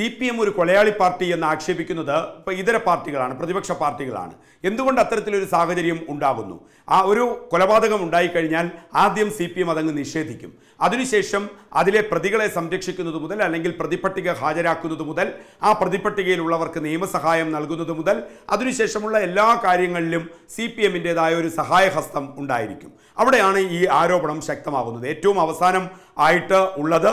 C P M ഒരു കൊലയാളി party എന്ന് ആക്ഷേപിക്കുന്നത് ഇതര പാർട്ടികളാണ് പ്രതിപക്ഷ പാർട്ടികളാണ് എന്തുകൊണ്ട് അത്തരത്തിലൊരു സാഹചര്യം ഉണ്ടാകുന്നു ആ ഒരു കൊലപാതകം ഉണ്ടായിക്കഴിഞ്ഞാൽ ആദ്യം സി പി എം അതങ്ങ് നിഷേധിക്കും അതിനുശേഷം അതിലെ പ്രതികളെ സംരക്ഷിക്കുന്നത് മുതൽ അല്ലെങ്കിൽ പ്രതിപട്ടിക ഹാജരാക്കുന്നത് മുതൽ ആ പ്രതിപട്ടികയിലുള്ളവർക്ക് നിയമസഹായം നൽകുന്നത് മുതൽ അതിനുശേഷമുള്ള എല്ലാ കാര്യങ്ങളിലും സി പി എമ്മിൻ്റെതായ ഒരു സഹായഹസ്തം ഉണ്ടായിരിക്കും അവിടെയാണ് ഈ ആരോപണം ശക്തമാകുന്നത് ഏറ്റവും അവസാനം ആയിട്ട് ഉള്ളത്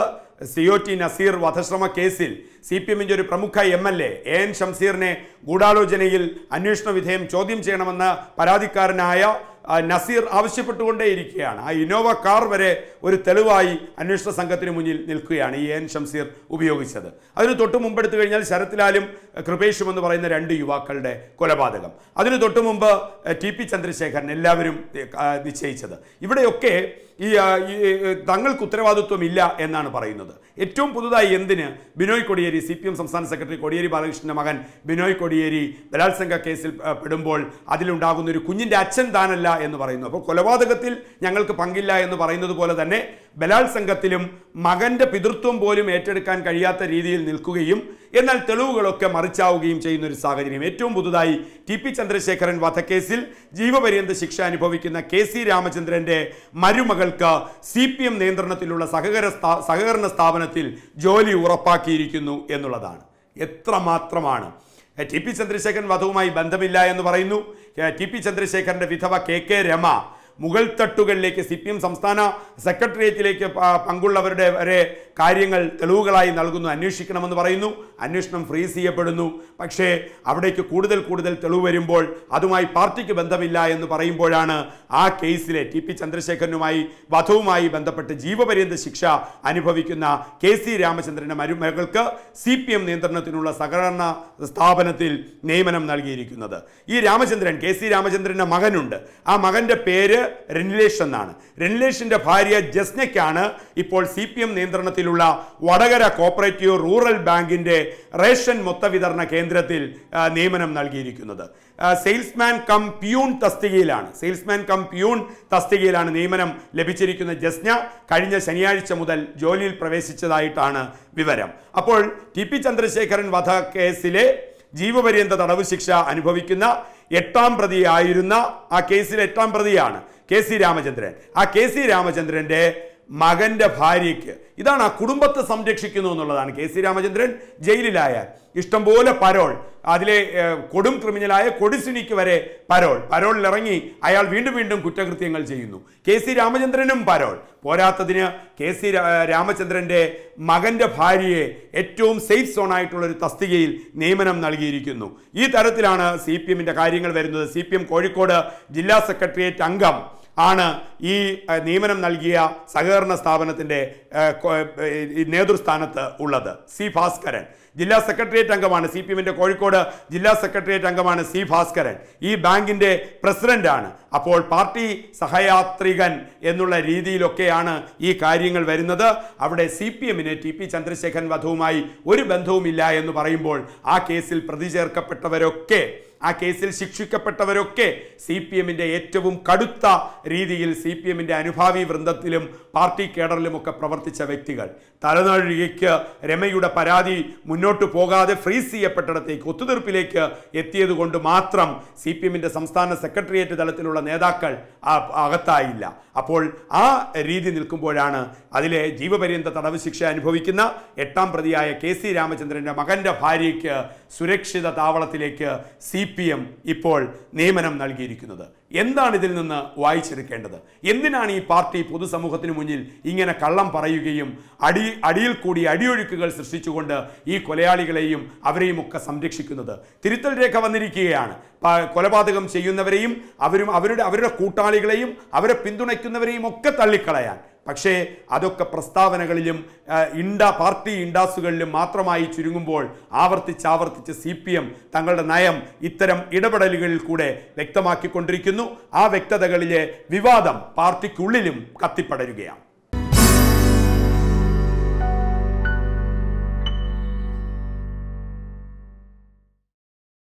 സി ഒ ടി നസീർ വധശ്രമ കേസിൽ സി പി എമ്മിൻ്റെ ഒരു പ്രമുഖ M L A A N ഷംസീറിനെ ഗൂഢാലോചനയിൽ അന്വേഷണ വിധേയം ചോദ്യം ചെയ്യണമെന്ന് പരാതിക്കാരനായ നസീർ ആവശ്യപ്പെട്ടുകൊണ്ടേയിരിക്കുകയാണ് ആ ഇന്നോവ കാർ വരെ ഒരു തെളിവായി അന്വേഷണ സംഘത്തിന് മുന്നിൽ നിൽക്കുകയാണ് ഈ എൻ ഷംസീർ ഉപയോഗിച്ചത് അതിന് തൊട്ട് മുമ്പെടുത്തു കഴിഞ്ഞാൽ ശരത്ലാലും കൃപേഷും എന്ന് പറയുന്ന രണ്ട് യുവാക്കളുടെ കൊലപാതകം അതിന് തൊട്ട് മുമ്പ് ടി പി ചന്ദ്രശേഖരൻ എല്ലാവരും നിശ്ചയിച്ചത് ഇവിടെയൊക്കെ ഈ തങ്ങൾക്ക് ഉത്തരവാദിത്വം ഇല്ല എന്നാണ് പറയുന്നത് ഏറ്റവും പുതുതായി എന്തിന് ബിനോയ് കൊടിയേരി സി സംസ്ഥാന സെക്രട്ടറി കൊടിയേരി ബാലകൃഷ്ണൻ്റെ മകൻ ബിനോയ് കൊടിയേരി ബലാത്സംഗ കേസിൽ പെടുമ്പോൾ അതിലുണ്ടാകുന്ന ഒരു കുഞ്ഞിൻ്റെ അച്ഛൻ താനല്ല എന്ന് പറയുന്നു അപ്പോൾ കൊലപാതകത്തിൽ ഞങ്ങൾക്ക് പങ്കില്ല എന്ന് പറയുന്നത് പോലെ തന്നെ ബലാത്സംഗത്തിലും മകന്റെ പിതൃത്വം പോലും ഏറ്റെടുക്കാൻ കഴിയാത്ത രീതിയിൽ നിൽക്കുകയും എന്നാൽ തെളിവുകളൊക്കെ മറിച്ചാവുകയും ചെയ്യുന്ന ഒരു സാഹചര്യം ഏറ്റവും പുതുതായി ടി പി ചന്ദ്രശേഖരൻ വധക്കേസിൽ ജീവപര്യന്ത ശിക്ഷ അനുഭവിക്കുന്ന കെ സി രാമചന്ദ്രന്റെ മരുമകൾക്ക് സി പി എം നിയന്ത്രണത്തിലുള്ള സഹകര സഹകരണ സ്ഥാപനത്തിൽ ജോലി ഉറപ്പാക്കിയിരിക്കുന്നു എന്നുള്ളതാണ് എത്രമാത്രമാണ് ടി പി ചന്ദ്രശേഖരൻ വധവുമായി ബന്ധമില്ല എന്ന് പറയുന്നു ടി പി ചന്ദ്രശേഖരന്റെ വിധവ കെ കെ രമ മുഗൾ തട്ടുകളിലേക്ക് സി പി എം സംസ്ഥാന സെക്രട്ടേറിയറ്റിലേക്ക് പങ്കുള്ളവരുടെ വരെ കാര്യങ്ങൾ തെളിവുകളായി നൽകുന്നു അന്വേഷിക്കണമെന്ന് പറയുന്നു അന്വേഷണം ഫ്രീസ് ചെയ്യപ്പെടുന്നു പക്ഷേ അവിടേക്ക് കൂടുതൽ കൂടുതൽ തെളിവ് വരുമ്പോൾ അതുമായി പാർട്ടിക്ക് ബന്ധമില്ല എന്ന് പറയുമ്പോഴാണ് ആ കേസിലെ ടി പി ചന്ദ്രശേഖരനുമായി വധവുമായി ബന്ധപ്പെട്ട് ജീവപര്യന്ത ശിക്ഷ അനുഭവിക്കുന്ന കെ സി രാമചന്ദ്രൻ്റെ മരുമകൾക്ക് സി പി എം നിയന്ത്രണത്തിനുള്ള സഹകരണ സ്ഥാപനത്തിൽ നിയമനം നൽകിയിരിക്കുന്നത് ഈ രാമചന്ദ്രൻ കെ സി രാമചന്ദ്രൻ്റെ മകനുണ്ട് ആ മകൻ്റെ പേര് രനിലേഷ് എന്നാണ് രനിലേഷിൻ്റെ ഭാര്യ ജസ്നയ്ക്കാണ് ഇപ്പോൾ സി പി എം നിയന്ത്രണത്തിലുള്ള വടകര കോപ്പറേറ്റീവ് റൂറൽ ബാങ്കിൻ്റെ റേഷൻ മൊത്തവിതരണ കേന്ദ്രത്തിൽ നിയമനം നൽകിയിരിക്കുന്നത് സെയിൽസ്മാൻ കം പ്യൂൺ തസ്തികയിലാണ് സെയിൽസ്മാൻ കം പ്യൂൺ തസ്തികയിലാണ് നിയമനം ലഭിച്ചിരിക്കുന്ന ജസ്ന കഴിഞ്ഞ ശനിയാഴ്ച മുതൽ ജോലിയിൽ പ്രവേശിച്ചതായിട്ടാണ് വിവരം അപ്പോൾ ടി പി ചന്ദ്രശേഖരൻ വധ കേസിലെ ജീവപര്യന്ത തടവ് ശിക്ഷ അനുഭവിക്കുന്ന എട്ടാം പ്രതിയായിരുന്ന ആ കേസിൽ എട്ടാം പ്രതിയാണ് കെ സി രാമചന്ദ്രൻ ആ കെ സി രാമചന്ദ്രൻ്റെ മകൻ്റെ ഭാര്യയ്ക്ക് ഇതാണ് ആ കുടുംബത്തെ സംരക്ഷിക്കുന്നു എന്നുള്ളതാണ് കെ സി രാമചന്ദ്രൻ ജയിലിലായ ഇഷ്ടംപോലെ പരോൾ അതിലെ കൊടും ക്രിമിനലായ കൊടിസിനിക്ക് വരെ പരോൾ പരോളിലിറങ്ങി അയാൾ വീണ്ടും വീണ്ടും കുറ്റകൃത്യങ്ങൾ ചെയ്യുന്നു കെ സി രാമചന്ദ്രനും പരോൾ പോരാത്തതിന് കെ സി രാമചന്ദ്രൻ്റെ മകൻ്റെ ഭാര്യയെ ഏറ്റവും സേഫ് ആയിട്ടുള്ള ഒരു തസ്തികയിൽ നിയമനം നൽകിയിരിക്കുന്നു ഈ തരത്തിലാണ് സി പി എമ്മിൻ്റെ കാര്യങ്ങൾ വരുന്നത് സി പി എം കോഴിക്കോട് ജില്ലാ സെക്രട്ടേറിയറ്റ് അംഗം ആണ് ഈ നിയമനം നൽകിയ സഹകരണ സ്ഥാപനത്തിൻ്റെ നേതൃസ്ഥാനത്ത് ഉള്ളത് സി ഭാസ്കരൻ ജില്ലാ സെക്രട്ടേറിയറ്റ് അംഗമാണ് സി പി എമ്മിൻ്റെ കോഴിക്കോട് ജില്ലാ സെക്രട്ടേറിയറ്റ് അംഗമാണ് സി ഭാസ്കരൻ ഈ ബാങ്കിൻ്റെ പ്രസിഡൻ്റാണ് അപ്പോൾ പാർട്ടി സഹയാത്രികൻ എന്നുള്ള രീതിയിലൊക്കെയാണ് ഈ കാര്യങ്ങൾ വരുന്നത് അവിടെ സി പി എമ്മിന് ടി പി ചന്ദ്രശേഖരൻ വധവുമായി ഒരു ബന്ധവുമില്ല എന്ന് പറയുമ്പോൾ ആ കേസിൽ പ്രതി ചേർക്കപ്പെട്ടവരൊക്കെ ആ കേസിൽ ശിക്ഷിക്കപ്പെട്ടവരൊക്കെ സി പി എമ്മിൻ്റെ ഏറ്റവും കടുത്ത രീതിയിൽ സി പി എമ്മിൻ്റെ അനുഭാവി വൃന്ദത്തിലും പാർട്ടി കേഡറിലുമൊക്കെ പ്രവർത്തിച്ച വ്യക്തികൾ തലനാഴികയ്ക്ക് രമയുടെ പരാതി മുന്നോട്ട് പോകാതെ ഫ്രീസ് ചെയ്യപ്പെട്ടിടത്തേക്ക് ഒത്തുതീർപ്പിലേക്ക് എത്തിയതുകൊണ്ട് മാത്രം സി പി എമ്മിൻ്റെ സംസ്ഥാന സെക്രട്ടേറിയറ്റ് തലത്തിലുള്ള നേതാക്കൾ അകത്തായില്ല അപ്പോൾ ആ രീതി നിൽക്കുമ്പോഴാണ് അതിലെ ജീവപര്യന്ത തടവ് ശിക്ഷ അനുഭവിക്കുന്ന എട്ടാം പ്രതിയായ കെ സി രാമചന്ദ്രൻ്റെ മകൻ്റെ ഭാര്യയ്ക്ക് സുരക്ഷിത താവളത്തിലേക്ക് സി പി എം ഇപ്പോൾ നിയമനം നൽകിയിരിക്കുന്നത് എന്താണ് ഇതിൽ നിന്ന് വായിച്ചെടുക്കേണ്ടത് എന്തിനാണ് ഈ പാർട്ടി പൊതുസമൂഹത്തിന് മുന്നിൽ ഇങ്ങനെ കള്ളം പറയുകയും അടി അടിയിൽ കൂടി അടിയൊഴുക്കുകൾ സൃഷ്ടിച്ചുകൊണ്ട് ഈ കൊലയാളികളെയും അവരെയും ഒക്കെ സംരക്ഷിക്കുന്നത് തിരുത്തൽ രേഖ വന്നിരിക്കുകയാണ് കൊലപാതകം ചെയ്യുന്നവരെയും അവരും അവരുടെ അവരുടെ കൂട്ടാളികളെയും അവരെ പിന്തുണയ്ക്കുന്നവരെയും ഒക്കെ തള്ളിക്കളയാൻ പക്ഷേ അതൊക്കെ പ്രസ്താവനകളിലും ഇണ്ട പാർട്ടി ഇൻഡാസുകളിലും മാത്രമായി ചുരുങ്ങുമ്പോൾ ആവർത്തിച്ചാവർത്തിച്ച് സി പി എം തങ്ങളുടെ നയം ഇത്തരം ഇടപെടലുകളിൽ കൂടെ വ്യക്തമാക്കിക്കൊണ്ടിരിക്കുന്നു ആ വ്യക്തതകളിലെ വിവാദം പാർട്ടിക്കുള്ളിലും കത്തിപ്പടരുകയാണ്